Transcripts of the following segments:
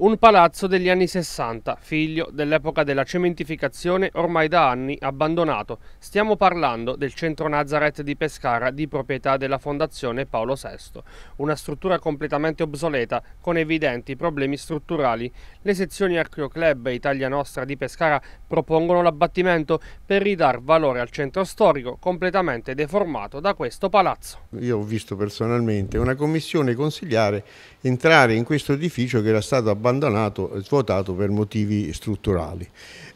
Un palazzo degli anni 60, figlio dell'epoca della cementificazione ormai da anni abbandonato. Stiamo parlando del centro Nazareth di Pescara di proprietà della Fondazione Paolo VI, una struttura completamente obsoleta con evidenti problemi strutturali. Le sezioni Archeoclub e Italia Nostra di Pescara propongono l'abbattimento per ridar valore al centro storico completamente deformato da questo palazzo. Io ho visto personalmente una commissione consigliare entrare in questo edificio che era stato abbandonato abbandonato, e svuotato per motivi strutturali.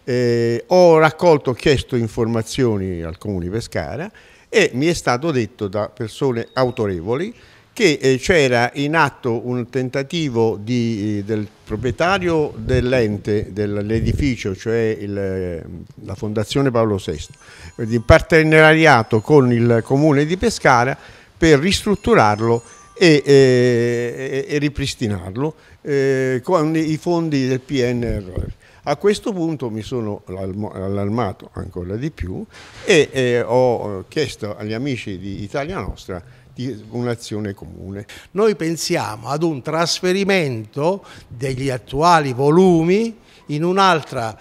Eh, ho raccolto, ho chiesto informazioni al Comune Pescara e mi è stato detto da persone autorevoli che eh, c'era in atto un tentativo di, eh, del proprietario dell'ente, dell'edificio, cioè il, eh, la Fondazione Paolo VI, di partenariato con il Comune di Pescara per ristrutturarlo e, e, e ripristinarlo eh, con i fondi del PNRR. A questo punto mi sono allarmato ancora di più e eh, ho chiesto agli amici di Italia Nostra di un'azione comune. Noi pensiamo ad un trasferimento degli attuali volumi in un'altra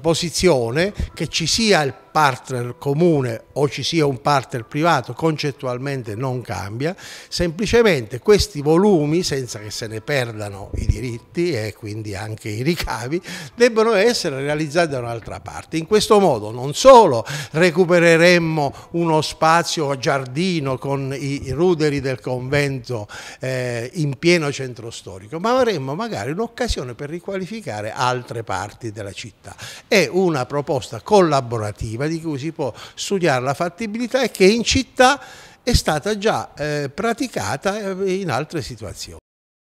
posizione che ci sia il partner comune o ci sia un partner privato concettualmente non cambia, semplicemente questi volumi, senza che se ne perdano i diritti e quindi anche i ricavi, debbono essere realizzati da un'altra parte. In questo modo non solo recupereremmo uno spazio a giardino con i ruderi del convento eh, in pieno centro storico, ma avremmo magari un'occasione per riqualificare altre parti della città città. È una proposta collaborativa di cui si può studiare la fattibilità e che in città è stata già eh, praticata eh, in altre situazioni.